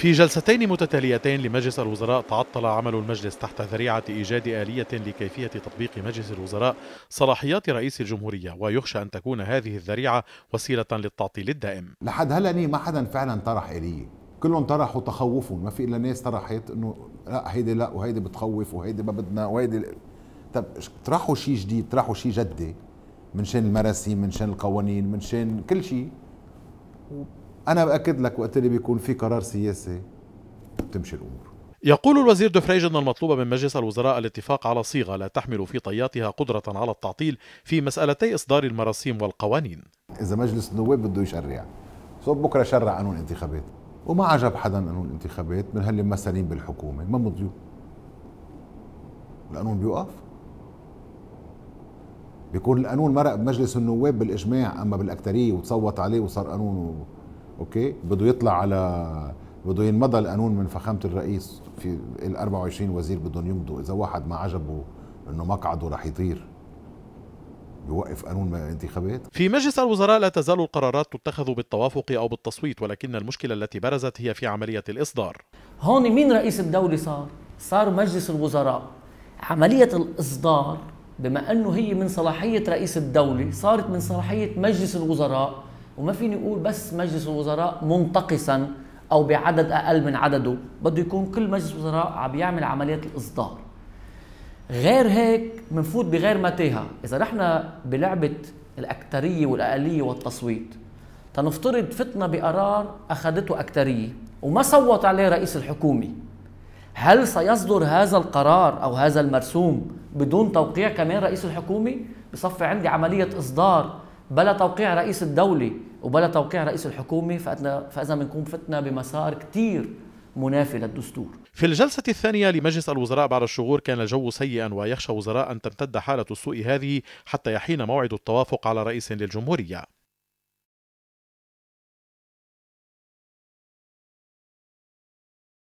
في جلستين متتاليتين لمجلس الوزراء تعطل عمل المجلس تحت ذريعة إيجاد آلية لكيفية تطبيق مجلس الوزراء صلاحيات رئيس الجمهورية ويخشى أن تكون هذه الذريعة وسيلة للتعطيل الدائم لحد هلأ ما حدا فعلا طرح آلية كلهم طرحوا تخوفهم ما في إلا ناس طرحت إنه لا هيدي لا وهيدي بتخوف وهيدي ما بدنا وهيدي طب طرحوا شيء جديد طرحوا شيء جدي من شان المراسيم من شان القوانين من شان كل شيء انا باكد لك وقت اللي بيكون في قرار سياسي بتمشي الامور يقول الوزير دفريج أن المطلوب من مجلس الوزراء الاتفاق على صيغة لا تحمل في طياتها قدرة على التعطيل في مسألتي إصدار المراسيم والقوانين إذا مجلس النواب بده يشرع صوب بكرة شرع قانون انتخابات وما عجب حدا قانون الانتخابات من هاللي مسالين بالحكومة ما مضيوا القانون بيوقف بيكون القانون مرق بمجلس النواب بالإجماع أما بالأكترية وتصوت عليه وصار قانون و... اوكي بده يطلع على بده ينمضى القانون من فخامه الرئيس في ال 24 وزير بدهم يمضوا اذا واحد ما عجبه انه مقعده رح يطير يوقف قانون الانتخابات في مجلس الوزراء لا تزال القرارات تتخذ بالتوافق او بالتصويت ولكن المشكله التي برزت هي في عمليه الاصدار هون مين رئيس الدوله صار صار مجلس الوزراء عمليه الاصدار بما انه هي من صلاحيه رئيس الدوله صارت من صلاحيه مجلس الوزراء وما فيني اقول بس مجلس الوزراء منتقصا او بعدد اقل من عدده بده يكون كل مجلس وزراء عم يعمل عمليات الاصدار غير هيك بنفوت بغير متاهه اذا نحن بلعبه الاكثريه والاقليه والتصويت تنفترض فتنا بقرار اخذته اكثريه وما صوت عليه رئيس الحكومه هل سيصدر هذا القرار او هذا المرسوم بدون توقيع كمان رئيس الحكومه بصفي عندي عمليه اصدار بلا توقيع رئيس الدولة وبلا توقيع رئيس الحكومة فإذا بنكون فتنا بمسار كتير منافي للدستور في الجلسة الثانية لمجلس الوزراء بعد الشغور كان الجو سيئا ويخشى وزراء أن تمتد حالة السوء هذه حتى يحين موعد التوافق على رئيس للجمهورية